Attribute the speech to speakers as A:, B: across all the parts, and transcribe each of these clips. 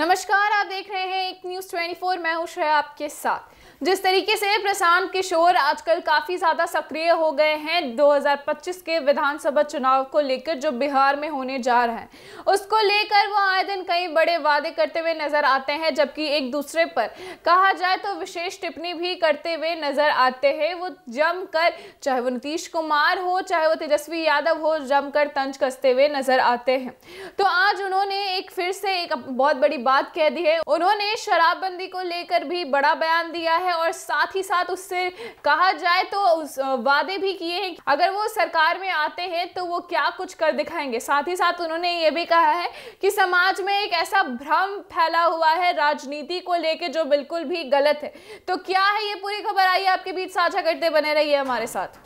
A: नमस्कार आप देख रहे हैं एक न्यूज़ 24 मैं हूं श्रेया आपके साथ जिस तरीके से प्रशांत किशोर आजकल काफ़ी ज़्यादा सक्रिय हो गए हैं 2025 के विधानसभा चुनाव को लेकर जो बिहार में होने जा रहे हैं उसको लेकर वो आए दिन कई बड़े वादे करते हुए नज़र आते हैं जबकि एक दूसरे पर कहा जाए तो विशेष टिप्पणी भी करते हुए नज़र आते हैं वो जमकर चाहे वो नीतीश कुमार हो चाहे वो तेजस्वी यादव हो जमकर तंज कसते हुए नज़र आते हैं तो आज उन्होंने एक फिर से एक बहुत बड़ी बात कह दी है उन्होंने शराबबंदी को लेकर भी बड़ा बयान दिया है और साथ ही साथ उससे कहा जाए तो उस वादे भी किए हैं अगर वो सरकार में आते हैं तो वो क्या कुछ कर दिखाएंगे साथ ही साथ उन्होंने ये भी कहा है कि समाज में एक ऐसा भ्रम फैला हुआ है राजनीति को लेकर जो बिल्कुल भी गलत है तो क्या है ये पूरी खबर आई आपके बीच साझा करते बने रहिए हमारे साथ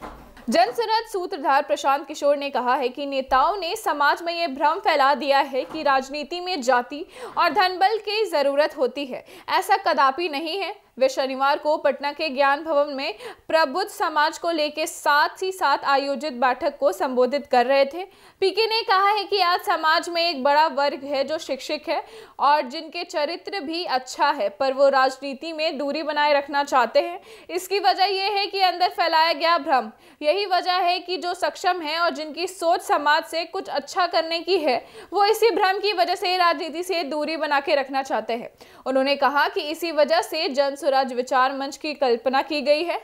A: जनसनद सूत्रधार प्रशांत किशोर ने कहा है कि नेताओं ने समाज में ये भ्रम फैला दिया है कि राजनीति में जाति और धनबल की ज़रूरत होती है ऐसा कदापि नहीं है वे शनिवार को पटना के ज्ञान भवन में प्रबुद्ध समाज को लेकर साथ ही साथ आयोजित बैठक को संबोधित कर रहे थे पीके ने कहा है कि आज समाज में एक बड़ा वर्ग है जो शिक्षित है और जिनके चरित्र भी अच्छा है पर वो राजनीति में दूरी बनाए रखना चाहते हैं इसकी वजह यह है कि अंदर फैलाया गया भ्रम यही वजह है कि जो सक्षम है और जिनकी सोच समाज से कुछ अच्छा करने की है वो इसी भ्रम की वजह से राजनीति से दूरी बना के रखना चाहते हैं उन्होंने कहा कि इसी वजह से जन स्वराज विचार मंच की कल्पना की गई है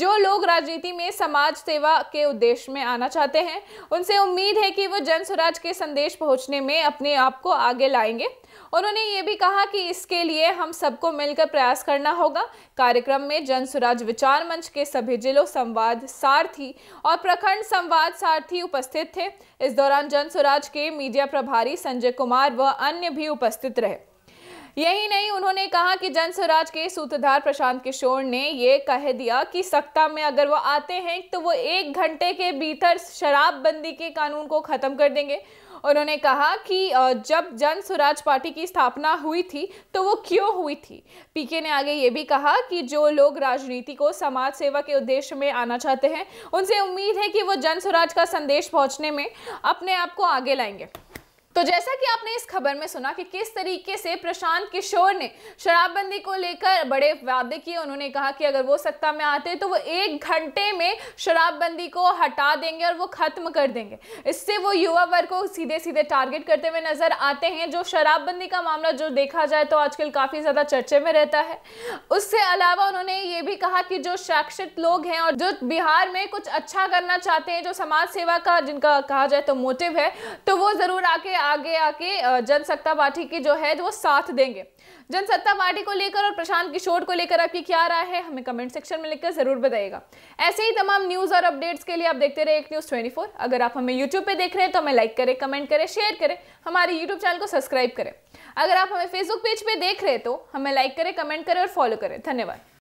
A: जो लोग राजनीति में समाज सेवा के उद्देश्य में आना चाहते हैं उनसे उम्मीद है कि वो जन स्वराज के संदेश पहुंचने में अपने आप को आगे लाएंगे उन्होंने ये भी कहा कि इसके लिए हम सबको मिलकर प्रयास करना होगा कार्यक्रम में जन स्वराज विचार मंच के सभी जिलों संवाद सारथी और प्रखंड संवाद सारथी उपस्थित थे इस दौरान जन स्वराज के मीडिया प्रभारी संजय कुमार व अन्य भी उपस्थित रहे यही नहीं उन्होंने कहा कि जन स्वराज के सूत्रधार प्रशांत किशोर ने ये कह दिया कि सत्ता में अगर वो आते हैं तो वो एक घंटे के भीतर शराबबंदी के कानून को ख़त्म कर देंगे उन्होंने कहा कि जब जन स्वराज पार्टी की स्थापना हुई थी तो वो क्यों हुई थी पीके ने आगे ये भी कहा कि जो लोग राजनीति को समाज सेवा के उद्देश्य में आना चाहते हैं उनसे उम्मीद है कि वो जन स्वराज का संदेश पहुंचने में अपने आप को आगे लाएंगे तो जैसा कि आपने इस खबर में सुना कि किस तरीके से प्रशांत किशोर ने शराबबंदी को लेकर बड़े वादे किए उन्होंने कहा कि अगर वो सत्ता में आते तो वो एक घंटे में शराबबंदी को हटा देंगे और वो ख़त्म कर देंगे इससे वो युवा वर्ग को सीधे सीधे टारगेट करते हुए नज़र आते हैं जो शराबबंदी का मामला जो देखा जाए तो आजकल काफ़ी ज़्यादा चर्चे में रहता है उससे अलावा उन्होंने ये भी कहा कि जो शैक्षित लोग हैं और जो बिहार में कुछ अच्छा करना चाहते हैं जो समाज सेवा का जिनका कहा जाए तो मोटिव है तो वो ज़रूर आके आगे आके जनसत्ता पार्टी की जो है वो साथ देंगे जनसत्ता पार्टी को लेकर और प्रशांत किशोर को लेकर आपकी क्या राय है हमें कमेंट सेक्शन में लिखकर जरूर बताइएगा ऐसे ही तमाम न्यूज और अपडेट्स के लिए आप देखते रहे एक न्यूज 24 अगर आप हमें यूट्यूब पे देख रहे हैं तो हमें लाइक करें कमेंट करें शेयर करें हमारे यूट्यूब चैनल को सब्सक्राइब करें अगर आप हमें फेसबुक पेज पर देख रहे तो हमें लाइक करें कमेंट करें और फॉलो करें धन्यवाद